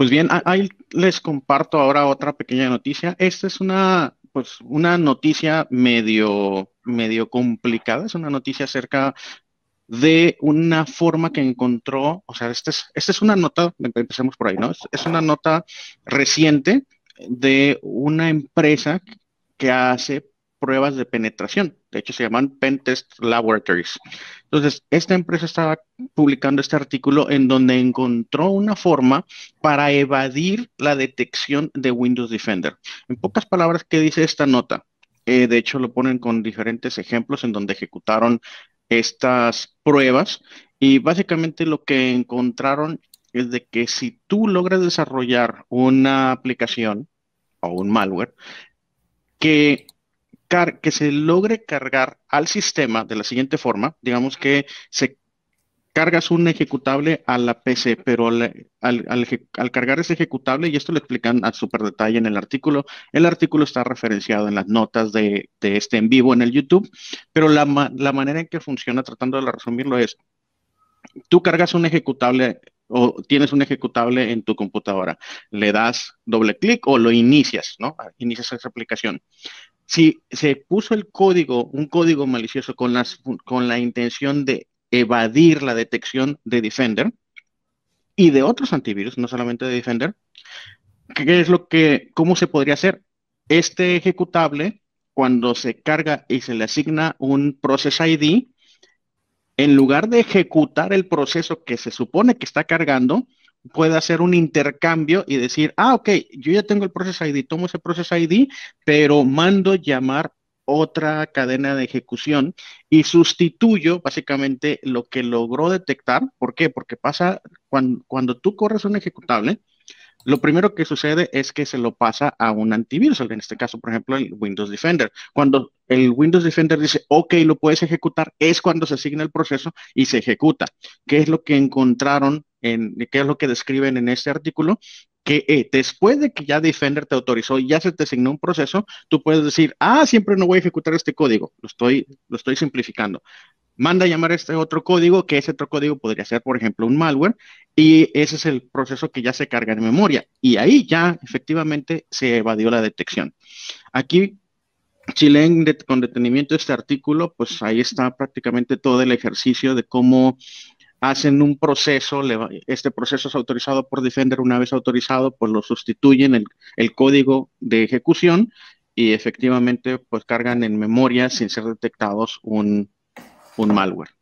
Pues bien, ahí les comparto ahora otra pequeña noticia. Esta es una, pues, una noticia medio, medio complicada, es una noticia acerca de una forma que encontró, o sea, esta es, esta es una nota, empecemos por ahí, ¿no? es una nota reciente de una empresa que hace pruebas de penetración de hecho se llaman Pentest Laboratories. Entonces, esta empresa estaba publicando este artículo en donde encontró una forma para evadir la detección de Windows Defender. En pocas palabras, ¿qué dice esta nota? Eh, de hecho, lo ponen con diferentes ejemplos en donde ejecutaron estas pruebas y básicamente lo que encontraron es de que si tú logras desarrollar una aplicación o un malware que que se logre cargar al sistema de la siguiente forma, digamos que se cargas un ejecutable a la PC, pero al, cargar ese ejecutable, y esto lo explican a súper detalle en el artículo, el artículo está referenciado en las notas de, este en vivo en el YouTube, pero la, la, manera en que funciona, tratando de resumirlo, es, tú cargas un ejecutable o tienes un ejecutable en tu computadora, le das doble clic o lo inicias, ¿no? Inicias esa aplicación si se puso el código, un código malicioso con, las, con la intención de evadir la detección de Defender y de otros antivirus, no solamente de Defender, ¿qué es lo que, cómo se podría hacer? Este ejecutable, cuando se carga y se le asigna un process ID, en lugar de ejecutar el proceso que se supone que está cargando, puede hacer un intercambio y decir, ah, ok, yo ya tengo el Process ID, tomo ese Process ID, pero mando llamar otra cadena de ejecución y sustituyo básicamente lo que logró detectar. ¿Por qué? Porque pasa cuando, cuando tú corres un ejecutable, lo primero que sucede es que se lo pasa a un antivirus, en este caso, por ejemplo, el Windows Defender. Cuando el Windows Defender dice, ok, lo puedes ejecutar, es cuando se asigna el proceso y se ejecuta. ¿Qué es lo que encontraron en qué es lo que describen en este artículo, que eh, después de que ya Defender te autorizó y ya se te asignó un proceso, tú puedes decir, ah, siempre no voy a ejecutar este código, lo estoy, lo estoy simplificando. Manda a llamar este otro código, que ese otro código podría ser, por ejemplo, un malware, y ese es el proceso que ya se carga en memoria. Y ahí ya efectivamente se evadió la detección. Aquí si leen con detenimiento este artículo, pues ahí está prácticamente todo el ejercicio de cómo hacen un proceso, este proceso es autorizado por Defender, una vez autorizado, pues lo sustituyen el, el código de ejecución y efectivamente pues cargan en memoria sin ser detectados un malware.